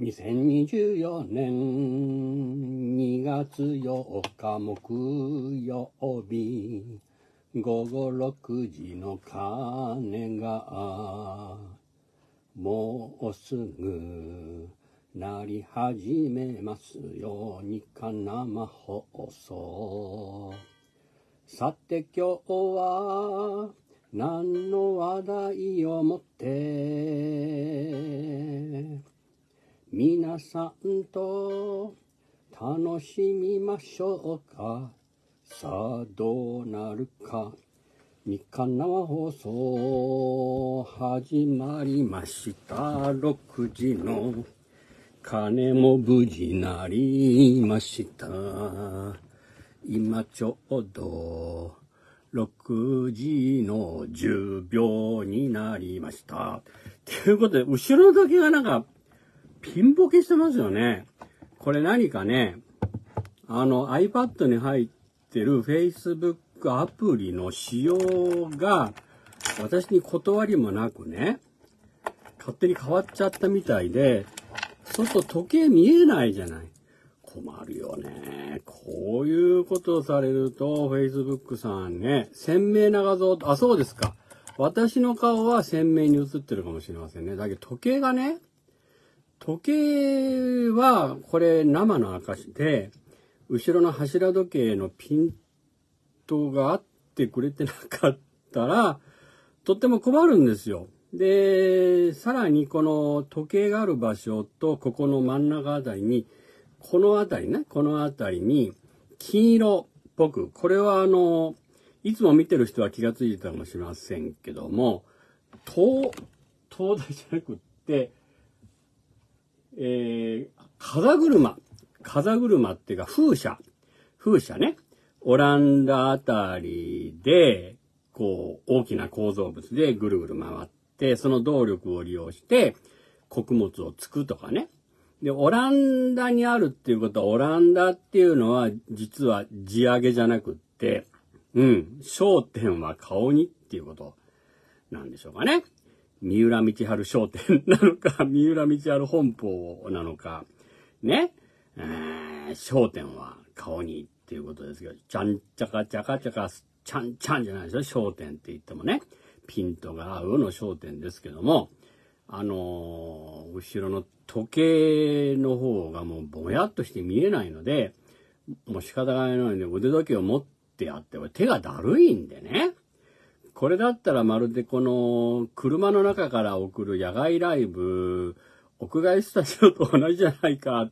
2024年2月8日木曜日午後6時の鐘がもうすぐなり始めますようにか生放送さて今日は何の話題をもって皆さんと楽しみましょうかさあどうなるか日刊生放送始まりました6時の鐘も無事なりました今ちょうど6時の10秒になりました。ということで、後ろの時がなんか、ピンボケしてますよね。これ何かね、あの iPad に入ってる Facebook アプリの使用が私に断りもなくね、勝手に変わっちゃったみたいで、そうすると時計見えないじゃない。困るよね。こういうことをされると、Facebook さんね、鮮明な画像、あ、そうですか。私の顔は鮮明に映ってるかもしれませんね。だけど時計がね、時計は、これ生の証で、後ろの柱時計のピントが合ってくれてなかったら、とっても困るんですよ。で、さらにこの時計がある場所と、ここの真ん中あたりに、このあたりね、このあたりに、金色っぽく、これはあの、いつも見てる人は気がついてたかもしれませんけども、灯、灯台じゃなくって、えー、風車。風車っていうか風車。風車ね。オランダあたりで、こう、大きな構造物でぐるぐる回って、その動力を利用して、穀物をつくとかね。で、オランダにあるっていうことは、オランダっていうのは、実は地上げじゃなくって、うん、焦点は顔にっていうことなんでしょうかね。三浦道春商店なのか、三浦道春本舗なのか、ね、え商店は顔にっていうことですけど、ちゃんちゃかちゃかちゃか、ちゃんちゃんじゃないでしょ、商店って言ってもね、ピントが合うの商店ですけども、あのー、後ろの時計の方がもうぼやっとして見えないので、もう仕方がないので腕時計を持ってやって、手がだるいんでね。これだったらまるでこの車の中から送る野外ライブ、屋外スタジオと同じじゃないか。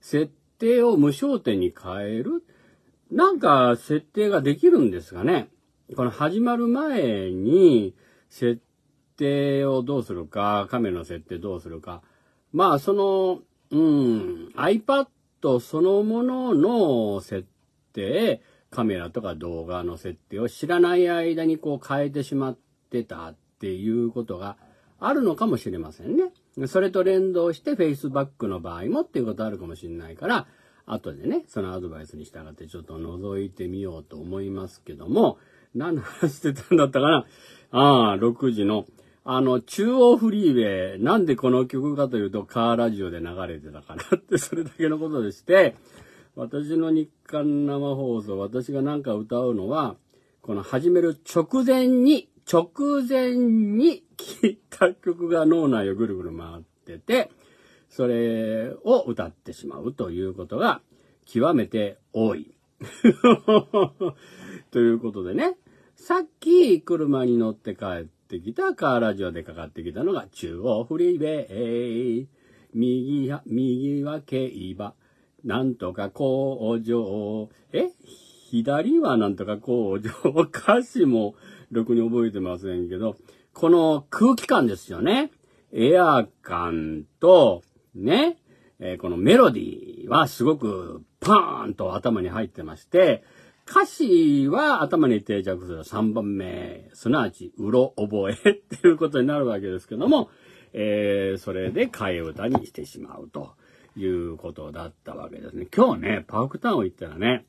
設定を無焦点に変えるなんか設定ができるんですがね。この始まる前に設定をどうするか、カメラの設定どうするか。まあその、うん、iPad そのものの設定、カメラとか動画の設定を知らない間にこう変えてしまってたっていうことがあるのかもしれませんね。それと連動して Facebook の場合もっていうことあるかもしれないから、後でね、そのアドバイスに従ってちょっと覗いてみようと思いますけども、何の話してたんだったかなああ、6時の、あの、中央フリーウェイ、なんでこの曲かというとカーラジオで流れてたかなって、それだけのことでして、私の日刊生放送、私がなんか歌うのは、この始める直前に、直前に聞いた曲が脳内をぐるぐる回ってて、それを歌ってしまうということが極めて多い。ということでね、さっき車に乗って帰ってきたカーラジオでかかってきたのが中央フリーウェイ。右は、右は競馬。なんとか工場、え左はなんとか工場、歌詞もろくに覚えてませんけど、この空気感ですよね。エア感と、ね、えー、このメロディーはすごくパーンと頭に入ってまして、歌詞は頭に定着する3番目、すなわち、うろ覚えっていうことになるわけですけども、えー、それで替え歌にしてしまうと。いうことだったわけですね。今日ね、パークタウン行ったらね、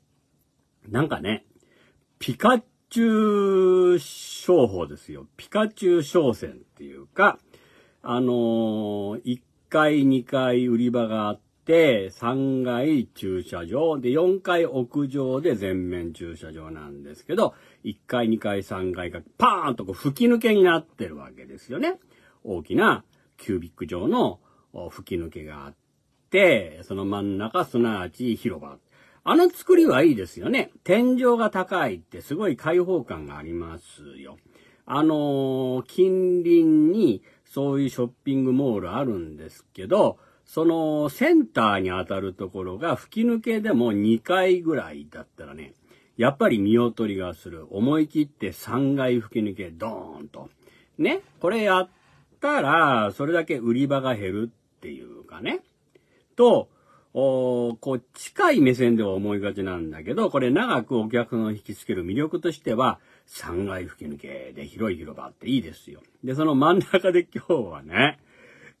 なんかね、ピカチュウ商法ですよ。ピカチュウ商戦っていうか、あのー、1階、2階売り場があって、3階駐車場、で、4階屋上で全面駐車場なんですけど、1階、2階、3階がパーンとこう吹き抜けになってるわけですよね。大きなキュービック状の吹き抜けがあって、その真ん中、すなわち広場。あの作りはいいですよね。天井が高いってすごい開放感がありますよ。あのー、近隣にそういうショッピングモールあるんですけど、そのセンターに当たるところが吹き抜けでも2階ぐらいだったらね、やっぱり見劣りがする。思い切って3階吹き抜けドーンと。ね、これやったら、それだけ売り場が減るっていうかね。と、おこう近い目線では思いがちなんだけど、これ長くお客さんを引きつける魅力としては、3階吹き抜けで広い広場っていいですよ。で、その真ん中で今日はね、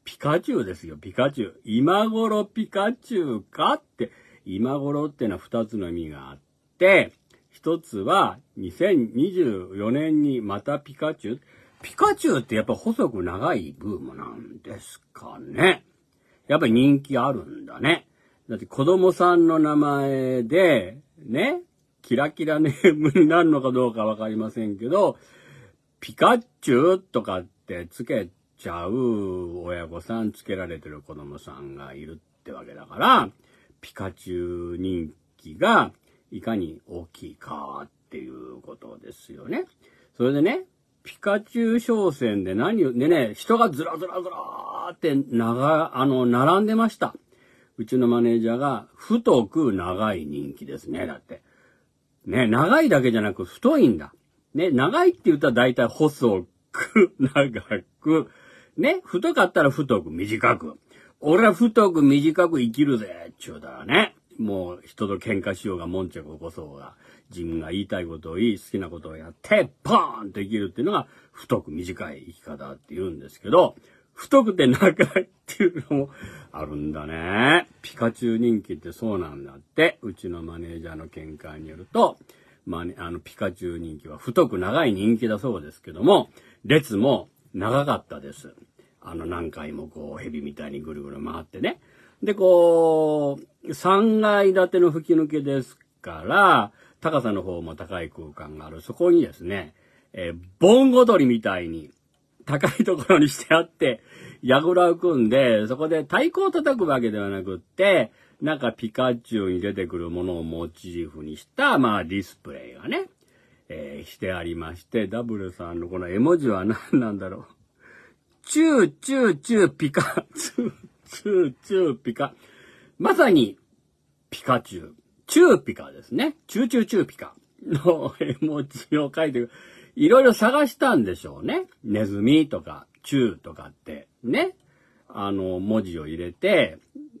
ピカチュウですよ、ピカチュウ。今頃ピカチュウかって、今頃ってのは2つの意味があって、1つは2024年にまたピカチュウ。ピカチュウってやっぱ細く長いブームなんですかね。やっぱり人気あるんだね。だって子供さんの名前で、ね、キラキラネームになるのかどうかわかりませんけど、ピカチュウとかってつけちゃう親御さんつけられてる子供さんがいるってわけだから、ピカチュウ人気がいかに大きいかっていうことですよね。それでね、ピカチュウ商戦で何を、でね、人がずらずらずらーって長、あの、並んでました。うちのマネージャーが、太く長い人気ですね、だって。ね、長いだけじゃなく太いんだ。ね、長いって言ったら大体細く、長く、ね、太かったら太く、短く。俺は太く短く生きるぜ、ちゅうだらね。もう人と喧嘩しようが、もんゃく起こそうが。自分が言いたいことを言い、好きなことをやって、ポーンと生きるっていうのが、太く短い生き方って言うんですけど、太くて長いっていうのもあるんだね。ピカチュウ人気ってそうなんだって、うちのマネージャーの見解によると、まあ、あの、ピカチュウ人気は太く長い人気だそうですけども、列も長かったです。あの、何回もこう、蛇みたいにぐるぐる回ってね。で、こう、3階建ての吹き抜けですから、高さの方も高い空間がある。そこにですね、えー、盆踊りみたいに、高いところにしてあって、やぐらを組んで、そこで太鼓を叩くわけではなくって、なんかピカチュウに出てくるものをモチーフにした、まあディスプレイがね、えー、してありまして、ダブルさんのこの絵文字は何なんだろう。チューチューチューピカ、チューチューチューピカ。まさに、ピカチュウ。チューピカですね。チューチューチューピカの絵文字を書いていろいろ探したんでしょうね。ネズミとか、チューとかって、ね。あの、文字を入れて、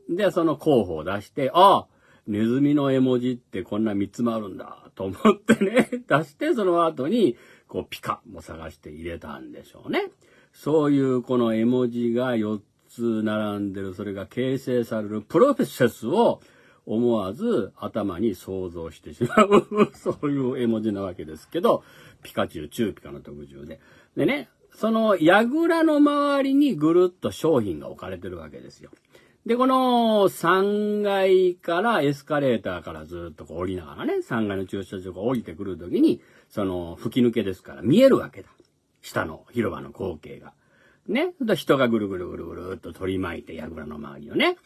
で、その候補を出して、ああ、ネズミの絵文字ってこんな3つもあるんだ、と思ってね、出して、その後に、こう、ピカも探して入れたんでしょうね。そういうこの絵文字が4つ並んでる、それが形成されるプロセスを、思わず頭に想像してしまう そういう絵文字なわけですけど、ピカチュウ、チューピカの特徴で。でね、その櫓の周りにぐるっと商品が置かれてるわけですよ。で、この3階からエスカレーターからずっとこう降りながらね、3階の駐車場が降りてくるときに、その吹き抜けですから見えるわけだ。下の広場の光景が。ね。人がぐるぐるぐるぐるっと取り巻いて、櫓の周りをね。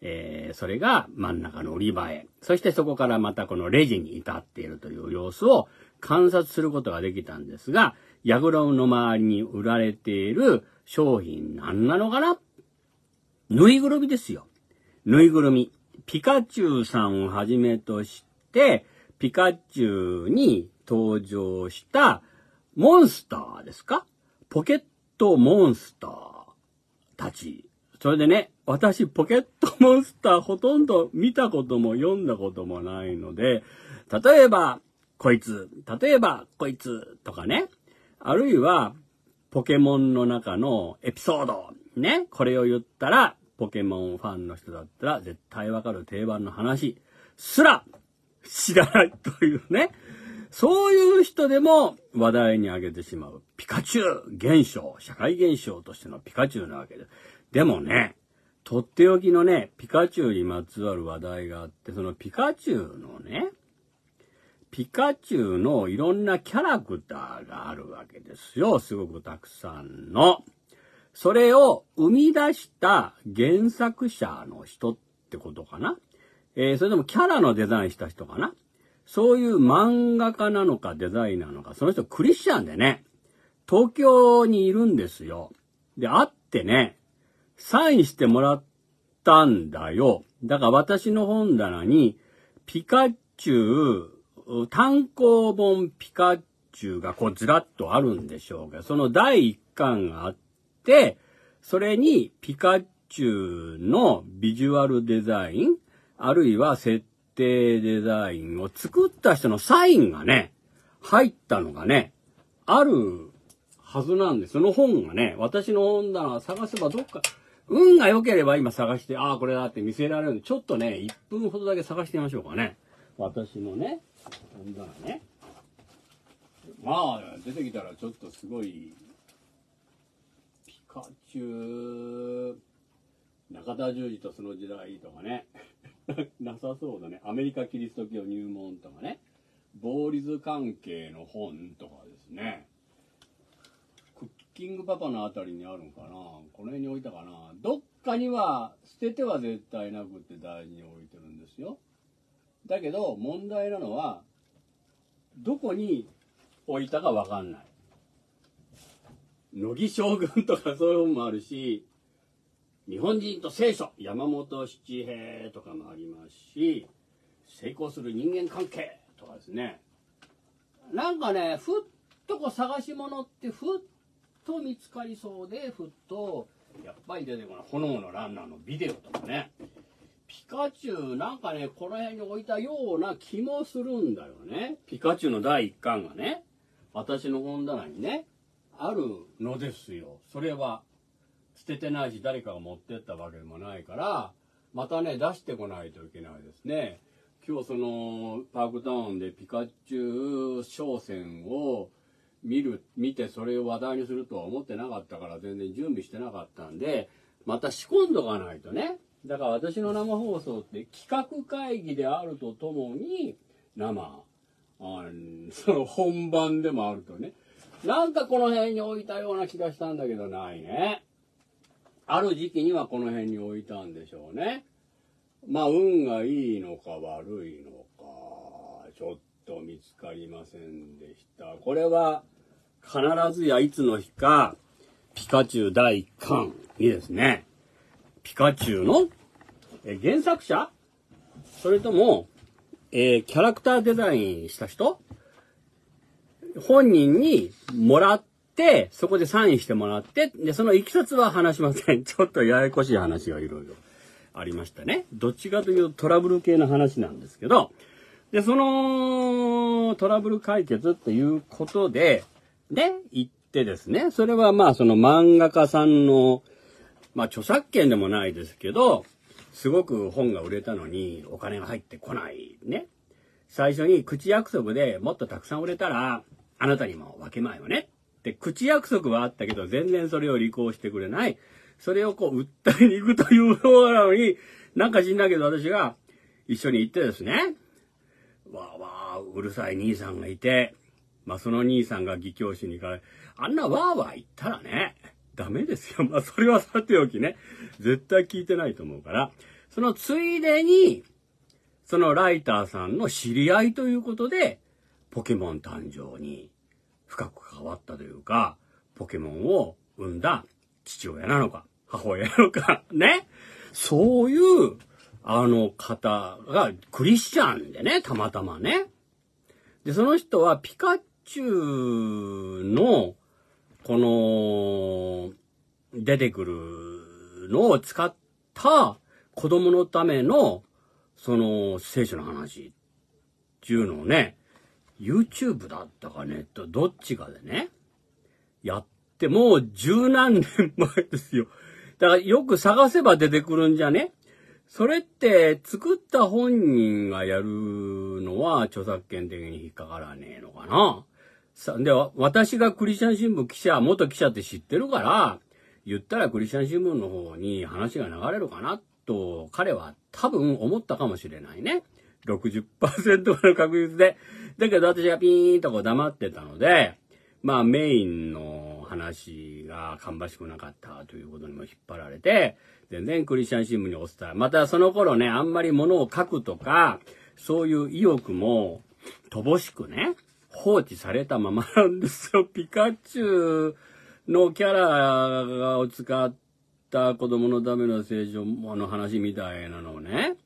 えー、それが真ん中の売り場へ、そしてそこからまたこのレジに至っているという様子を観察することができたんですが、ヤグロの周りに売られている商品何なのかなぬいぐるみですよ。ぬいぐるみ。ピカチュウさんをはじめとして、ピカチュウに登場したモンスターですかポケットモンスターたち。それでね、私、ポケットモンスターほとんど見たことも読んだこともないので、例えば、こいつ、例えば、こいつとかね、あるいは、ポケモンの中のエピソード、ね、これを言ったら、ポケモンファンの人だったら絶対わかる定番の話すら知らないというね。そういう人でも話題に挙げてしまうピカチュウ現象、社会現象としてのピカチュウなわけです。でもね、とっておきのね、ピカチュウにまつわる話題があって、そのピカチュウのね、ピカチュウのいろんなキャラクターがあるわけですよ。すごくたくさんの。それを生み出した原作者の人ってことかな。えー、それともキャラのデザインした人かな。そういう漫画家なのかデザインなのか、その人クリスチャンでね、東京にいるんですよ。で、会ってね、サインしてもらったんだよ。だから私の本棚に、ピカチュウ、単行本ピカチュウがこうずらっとあるんでしょうが、その第1巻があって、それにピカチュウのビジュアルデザイン、あるいは設定デザインを作った人のサインがね、入ったのがね、あるはずなんです。その本がね、私の本棚探せばどっか、運が良ければ今探して、ああ、これだって見せられるんで、ちょっとね、1分ほどだけ探してみましょうかね。私のね、飛んだね。まあ、出てきたらちょっとすごい、ピカチュウ、中田十字とその時代とかね。なさそうだね。アメリカキリスト教入門とかね。ボーリズ関係の本とかですね。キングパパの辺りにあるんかなこの辺に置いたかなどっかには捨てては絶対なくって大事に置いてるんですよ。だけど問題なのはどこに置いたかわかんない。乃木将軍とかそういう本もあるし、日本人と聖書、山本七平とかもありますし、成功する人間関係とかですね。なんかね、ふっとこう探し物ってふっと見つかりそうでふっとやっぱり出てこない炎のランナーのビデオとかねピカチュウなんかねこの辺に置いたような気もするんだよねピカチュウの第1巻がね私の本棚にねあるのですよそれは捨ててないし誰かが持ってったわけでもないからまたね出してこないといけないですね今日そのパークタウンでピカチュウ商戦を見る、見てそれを話題にするとは思ってなかったから全然準備してなかったんで、また仕込んどかないとね。だから私の生放送って企画会議であるとともに、生、あ その本番でもあるとね。なんかこの辺に置いたような気がしたんだけどないね。ある時期にはこの辺に置いたんでしょうね。まあ運がいいのか悪いのか、ちょっと見つかりませんでした。これは、必ずやいつの日か、ピカチュウ第1巻にですね、ピカチュウのえ原作者それとも、えー、キャラクターデザインした人本人にもらって、そこでサインしてもらって、で、そのいきさつは話しません。ちょっとややこしい話がいろいろありましたね。どっちかというとトラブル系の話なんですけど、で、そのトラブル解決っていうことで、で、行ってですね、それはまあその漫画家さんの、まあ著作権でもないですけど、すごく本が売れたのにお金が入ってこない、ね。最初に口約束でもっとたくさん売れたら、あなたにも分けまえよね。って口約束はあったけど、全然それを履行してくれない。それをこう、訴えに行くというようなのに、なんか知んないけど私が一緒に行ってですね、わあわあ、うるさい兄さんがいて、まあ、その兄さんが義教師にからあんなわーわー言ったらね、ダメですよ。まあ、それはさておきね、絶対聞いてないと思うから、そのついでに、そのライターさんの知り合いということで、ポケモン誕生に深く関わったというか、ポケモンを生んだ父親なのか、母親なのか、ね。そういう、あの方がクリスチャンでね、たまたまね。で、その人はピカ中の、この、出てくるのを使った子供のための、その、聖書の話っていうのをね、YouTube だったかネット、どっちかでね、やってもう十何年前ですよ。だからよく探せば出てくるんじゃねそれって作った本人がやるのは著作権的に引っかからねえのかなさ、で、私がクリスチャン新聞記者、元記者って知ってるから、言ったらクリスチャン新聞の方に話が流れるかなと、彼は多分思ったかもしれないね。60%の確率で。だけど私がピーンとこう黙ってたので、まあメインの話が芳しくなかったということにも引っ張られて、全然クリスチャン新聞にお伝え。またその頃ね、あんまり物を書くとか、そういう意欲も乏しくね、放置されたままなんですよ。ピカチュウのキャラを使った子供のための成長の話みたいなのをね、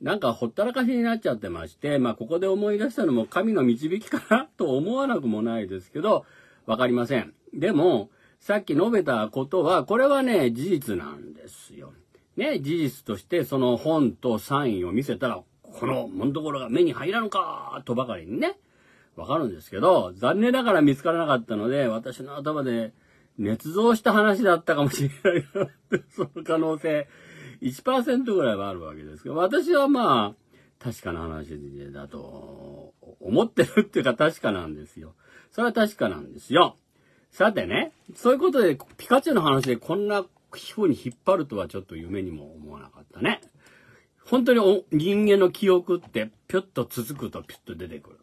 なんかほったらかしになっちゃってまして、まあここで思い出したのも神の導きかなと思わなくもないですけど、わかりません。でも、さっき述べたことは、これはね、事実なんですよ。ね、事実としてその本とサインを見せたら、このもんところが目に入らんかとばかりにね、わかるんですけど、残念ながら見つからなかったので、私の頭で捏造した話だったかもしれないな その可能性1%ぐらいはあるわけですけど、私はまあ、確かな話だと思ってるっていうか確かなんですよ。それは確かなんですよ。さてね、そういうことでピカチュウの話でこんな風に引っ張るとはちょっと夢にも思わなかったね。本当にお人間の記憶ってぴょっと続くとぴょっと出てくる。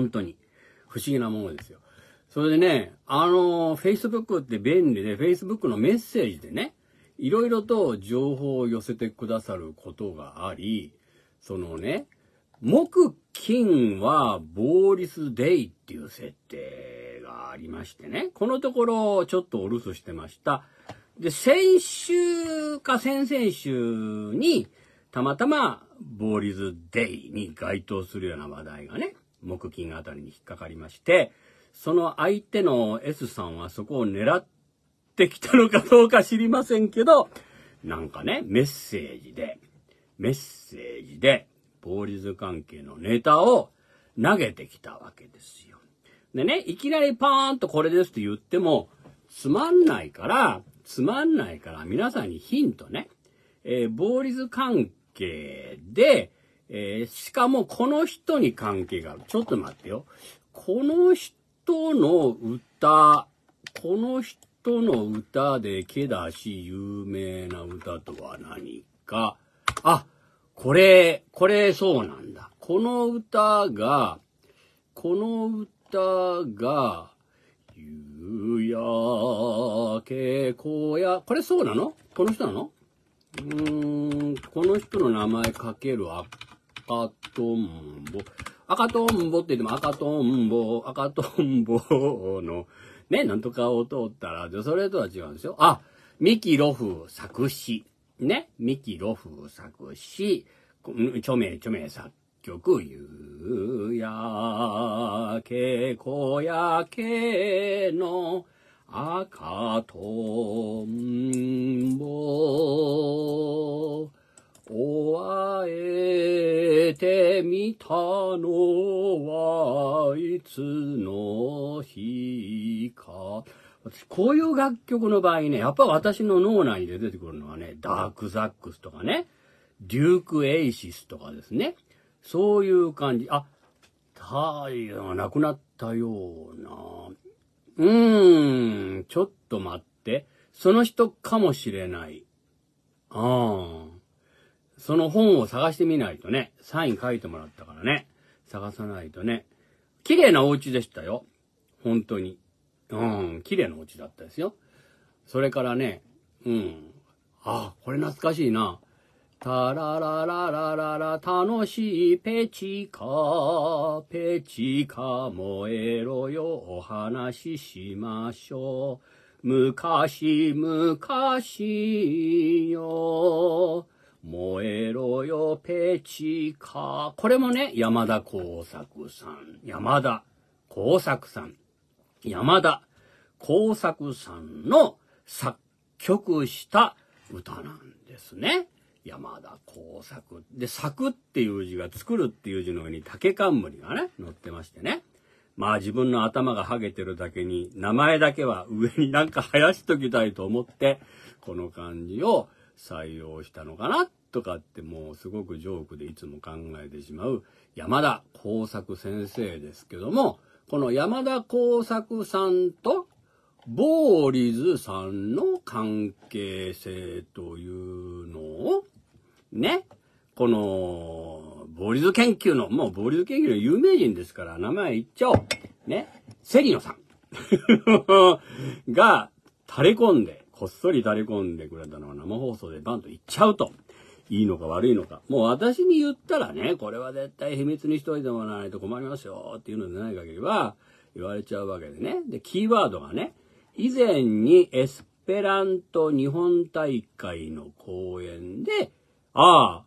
本当に。不思議なものですよ。それでね、あの、Facebook って便利で、Facebook のメッセージでね、いろいろと情報を寄せてくださることがあり、そのね、木金はボーリスデイっていう設定がありましてね、このところちょっとお留守してました。で、先週か先々週に、たまたまボーリズデイに該当するような話題がね、木金あたりに引っかかりまして、その相手の S さんはそこを狙ってきたのかどうか知りませんけど、なんかね、メッセージで、メッセージで、ボーリズ関係のネタを投げてきたわけですよ。でね、いきなりパーンとこれですって言っても、つまんないから、つまんないから皆さんにヒントね、えー、ボーリズ関係で、えー、しかもこの人に関係がある。ちょっと待ってよ。この人の歌、この人の歌でけだし有名な歌とは何か。あ、これ、これそうなんだ。この歌が、この歌が、夕焼け小屋、これそうなのこの人なのうーん、この人の名前かけるア赤とんぼ。赤とんぼって言っても赤とんぼ、赤とんぼの、ね、なんとかを通ったら、それとは違うんですよ。あ、ミキロフ作詞。ね、ミキロフ作詞。著名著名作曲、夕焼け小焼けの赤とんぼ。てみたのはいつの日か。私、こういう楽曲の場合ね、やっぱ私の脳内で出てくるのはね、ダークザックスとかね、デュークエイシスとかですね。そういう感じ。あ、太陽がなくなったような。うーん、ちょっと待って。その人かもしれない。ああ。その本を探してみないとね、サイン書いてもらったからね、探さないとね。綺麗なお家でしたよ。本当に。うん、綺麗なお家だったですよ。それからね、うん。あ、これ懐かしいな。タララララララ、楽しいペチカ、ペチカ燃えろよ、お話ししましょう。昔々よ。燃えろよペチカ。これもね、山田耕作さん。山田耕作さん。山田耕作さんの作曲した歌なんですね。山田耕作。で、作っていう字が作るっていう字の上に竹冠がね、載ってましてね。まあ自分の頭がハゲてるだけに、名前だけは上になんか生やしときたいと思って、この漢字を採用したのかなとかってもうすごくジョークでいつも考えてしまう山田耕作先生ですけども、この山田耕作さんとボーリズさんの関係性というのを、ね、この、ボーリズ研究の、もうボーリズ研究の有名人ですから、名前言っちゃおう。ね、セリノさん が垂れ込んで、こっそり垂れ込んでくれたのは生放送でバンと言っちゃうと。いいのか悪いのか。もう私に言ったらね、これは絶対秘密にしといてもらわないと困りますよっていうのでない限りは言われちゃうわけでね。で、キーワードがね、以前にエスペラント日本大会の公演で、ああ、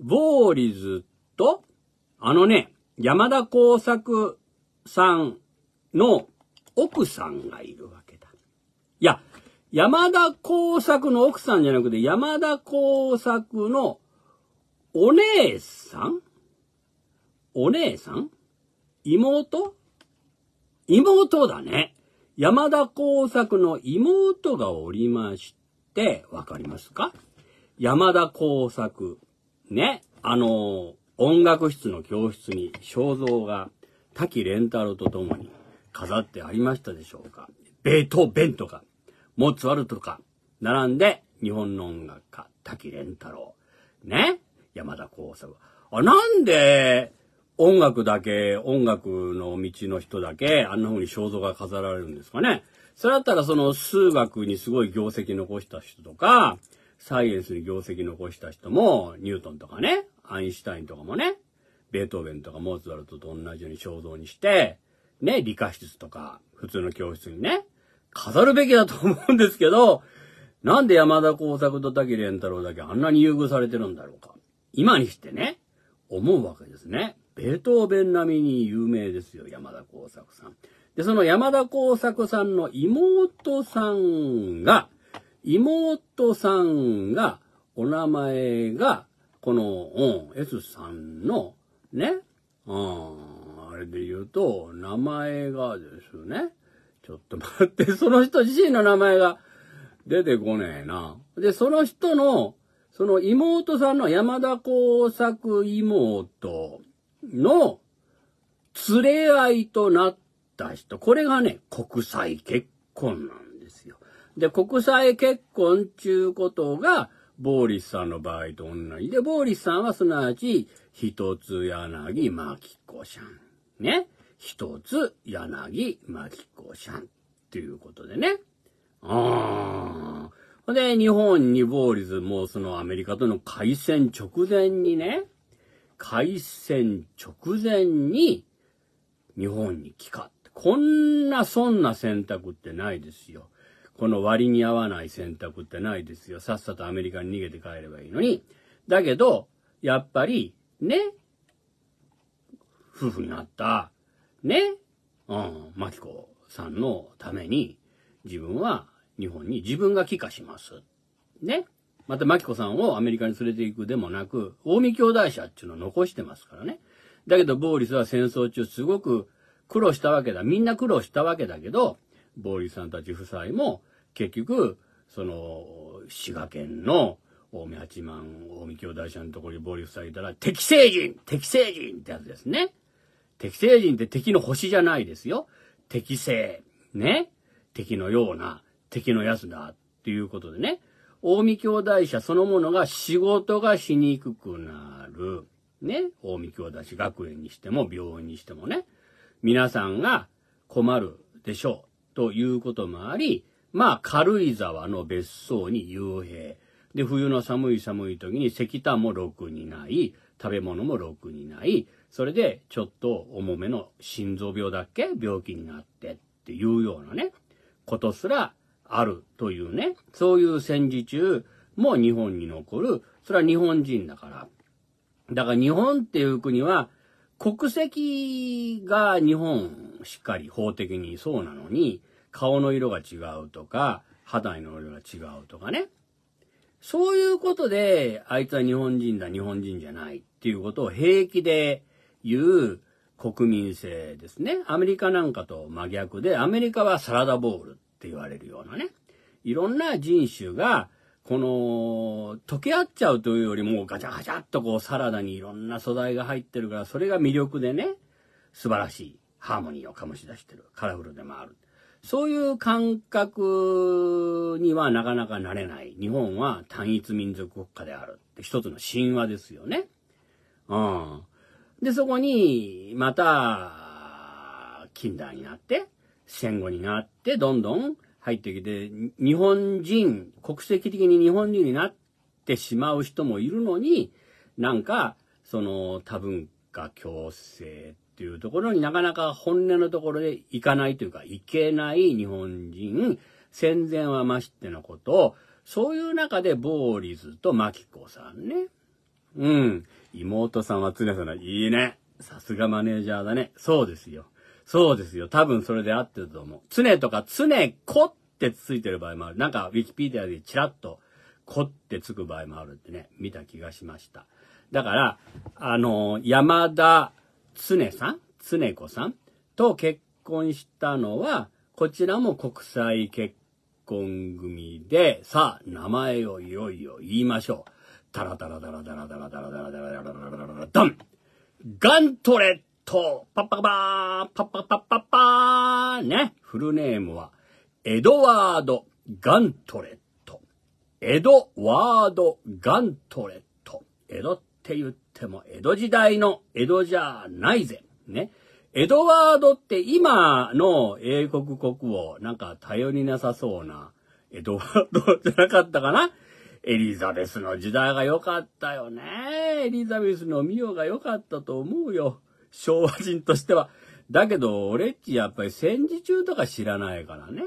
ボーリズと、あのね、山田耕作さんの奥さんがいるわけだ。いや、山田耕作の奥さんじゃなくて、山田耕作のお姉さんお姉さん妹妹だね。山田耕作の妹がおりまして、わかりますか山田耕作。ね。あの、音楽室の教室に肖像が滝蓮太郎と共に飾ってありましたでしょうか。ベートーベンとか。モーツァルトか、並んで、日本の音楽家、滝蓮太郎、ね、山田耕作。あ、なんで、音楽だけ、音楽の道の人だけ、あんな風に肖像が飾られるんですかね。それだったら、その数学にすごい業績残した人とか、サイエンスに業績残した人も、ニュートンとかね、アインシュタインとかもね、ベートーベンとかモーツァルトと同じように肖像にして、ね、理科室とか、普通の教室にね、飾るべきだと思うんですけど、なんで山田耕作と滝蓮太郎だけあんなに優遇されてるんだろうか。今にしてね、思うわけですね。ベートーベン並みに有名ですよ、山田耕作さん。で、その山田耕作さんの妹さんが、妹さんが、お名前が、この、うん、S さんの、ね、うん、あれで言うと、名前がですね、ちょっと待って、その人自身の名前が出てこねえな。で、その人の、その妹さんの山田耕作妹の連れ合いとなった人。これがね、国際結婚なんですよ。で、国際結婚ちゅうことが、ボーリスさんの場合と同じで、ボーリスさんはすなわち、一つ柳巻子さん。ね。一つ、柳巻子ちゃん。ということでね。あー。で、日本にボーリズもそのアメリカとの開戦直前にね、開戦直前に日本に来か。こんなそんな選択ってないですよ。この割に合わない選択ってないですよ。さっさとアメリカに逃げて帰ればいいのに。だけど、やっぱり、ね、夫婦になった。ね。うん、マキコさんのために、自分は日本に自分が帰化します。ね。また、マキコさんをアメリカに連れて行くでもなく、近江兄弟社っていうのを残してますからね。だけど、ボーリスは戦争中すごく苦労したわけだ。みんな苦労したわけだけど、ボーリスさんたち夫妻も、結局、その、滋賀県の、大江八幡、大江兄弟社のところにボーリスさんいたら、敵聖人敵聖人ってやつですね。敵星人って敵の星じゃないですよ。敵星。ね。敵のような、敵のやつだ。っていうことでね。大見兄弟者そのものが仕事がしにくくなる。ね。大見兄弟者学園にしても病院にしてもね。皆さんが困るでしょう。ということもあり、まあ、軽井沢の別荘に幽閉。で、冬の寒い寒い時に石炭もろくにない、食べ物もろくにない、それでちょっと重めの心臓病だっけ病気になってっていうようなね、ことすらあるというね、そういう戦時中も日本に残る、それは日本人だから。だから日本っていう国は、国籍が日本しっかり法的にそうなのに、顔の色が違うとか、肌の色が違うとかね。そういうことで、あいつは日本人だ、日本人じゃないっていうことを平気で言う国民性ですね。アメリカなんかと真逆で、アメリカはサラダボールって言われるようなね。いろんな人種が、この、溶け合っちゃうというよりも、ガチャガチャっとこうサラダにいろんな素材が入ってるから、それが魅力でね、素晴らしいハーモニーを醸し出してる。カラフルでもある。そういう感覚にはなかなかなれない。日本は単一民族国家であるって一つの神話ですよね。うん。で、そこに、また、近代になって、戦後になって、どんどん入ってきて、日本人、国籍的に日本人になってしまう人もいるのに、なんか、その多文化共生っていうところになかなか本音のところでいかないというか、いけない日本人、戦前はましてのことを、そういう中で、ボーリズとマキコさんね。うん。妹さんは常さんいいね。さすがマネージャーだね。そうですよ。そうですよ。多分それで合ってると思う。常とか常子ってついてる場合もある。なんか、ウィキペディアでチラッと子ってつく場合もあるってね、見た気がしました。だから、あの、山田常さん、常子さんと結婚したのは、こちらも国際結婚組で、さあ、名前をいよいよ言いましょう。タラタラタラタラタラタラタラタラタラタラタラドガントレットパッパッパ。ーパッパパッパッパーね。フルネームは、エドワード・ガントレット。エドワード・ガントレット。エドって言っっても江戸時代の江戸じゃないぜ。ね。エドワードって今の英国国王、なんか頼りなさそうな、エドワードじゃなかったかなエリザベスの時代が良かったよね。エリザベスのミオが良かったと思うよ。昭和人としては。だけど、俺っちやっぱり戦時中とか知らないからね。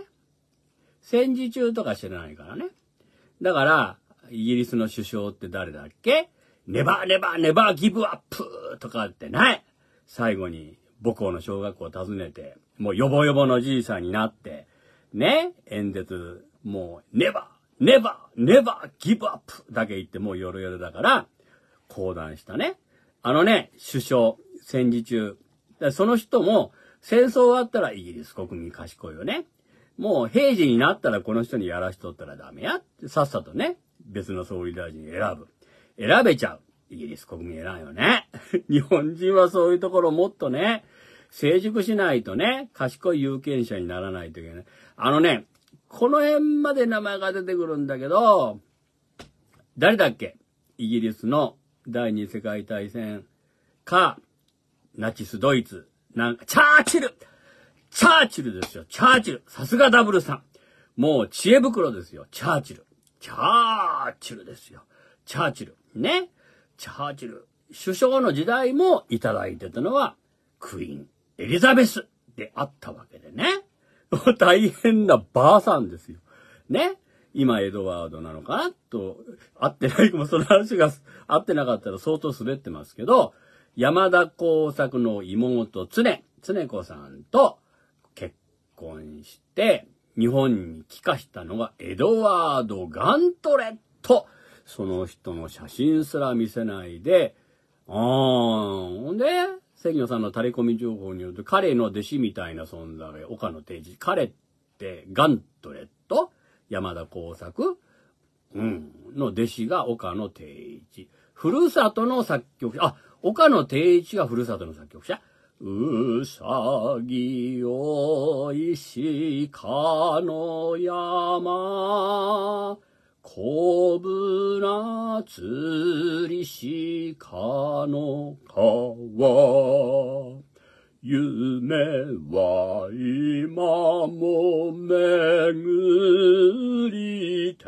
戦時中とか知らないからね。だから、イギリスの首相って誰だっけネバーネバーネバーギブアップとかってない。最後に母校の小学校を訪ねて、もうヨボヨボのじいさんになって、ね、演説、もうネバー、ネバー、ネバーギブアップだけ言ってもうヨロヨロだから、講談したね。あのね、首相、戦時中。その人も、戦争終わったらイギリス国民賢いよね。もう平時になったらこの人にやらしとったらダメや。さっさとね、別の総理大臣選ぶ。選べちゃう。イギリス国民偉いよね。日本人はそういうところもっとね、成熟しないとね、賢い有権者にならないといけない。あのね、この辺まで名前が出てくるんだけど、誰だっけイギリスの第二次世界大戦か、ナチスドイツ、なんか、チャーチルチャーチルですよ、チャーチルさすがダブルさんもう知恵袋ですよ、チャーチル。チャーチルですよ、チャーチル。ね、チャーチル首相の時代もいただいてたのは、クイーン、エリザベスであったわけでね。大変なばあさんですよ。ね。今、エドワードなのかなと、会ってないもその話が合ってなかったら相当滑ってますけど、山田耕作の妹、つ常子さんと結婚して、日本に帰化したのがエドワード・ガントレットその人の写真すら見せないで、あーん、で、関野さんのタレコミ情報によると、彼の弟子みたいな存在、岡野定治。彼って、ガントレット、山田耕作、うん、の弟子が岡野定一。ふるさとの作曲者、あ、岡野定一がふるさとの作曲者。うさぎを石かの山。小ぶな釣りしかの川。夢は今も巡りて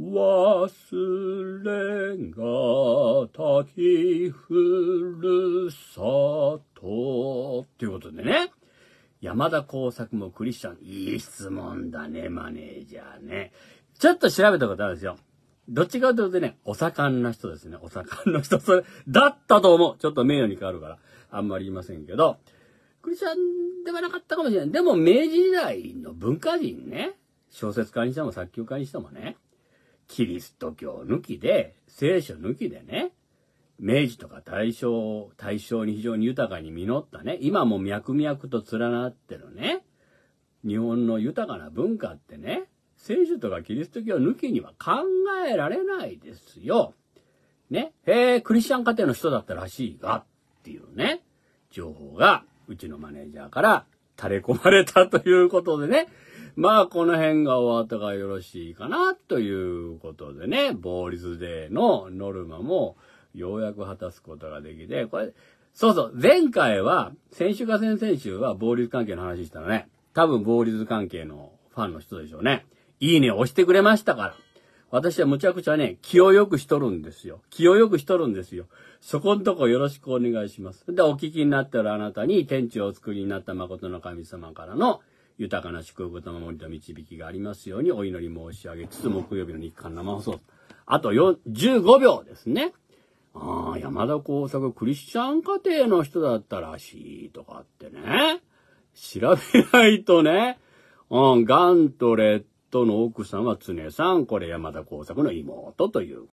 忘れがたきふるさと。ていうことでね。山田耕作もクリスチャン。いい質問だね、マネージャーね。ちょっと調べたことあるんですよ。どっちかというとね、お盛んな人ですね。お盛んの人、それ、だったと思う。ちょっと名誉に変わるから、あんまり言いませんけど、クリスチャンではなかったかもしれない。でも、明治時代の文化人ね、小説家にしても作曲家にしてもね、キリスト教抜きで、聖書抜きでね、明治とか大正、大正に非常に豊かに実ったね、今も脈々と連なってるね、日本の豊かな文化ってね、聖書とかキリスト教抜きには考えられないですよ。ね。へえ、クリスチャン家庭の人だったらしいが、っていうね、情報が、うちのマネージャーから垂れ込まれたということでね。まあ、この辺が終わったがよろしいかな、ということでね、ボーリズデーのノルマも、ようやく果たすことができて、これ、そうそう、前回は、先週か先々週は、ボーリズ関係の話したらね、多分ボーリズ関係のファンの人でしょうね。いいねを押してくれましたから。私はむちゃくちゃね、気をよくしとるんですよ。気をよくしとるんですよ。そこんとこよろしくお願いします。で、お聞きになってるあなたに、天地をお作りになった誠の神様からの豊かな祝福と守りと導きがありますようにお祈り申し上げつつ、木曜日の日刊生放送。あと4 15秒ですね。ああ、山田耕作クリスチャン家庭の人だったらしいとかってね。調べないとね。うん、ガントレッ夫の奥さんは常さん。これ山田耕作の妹という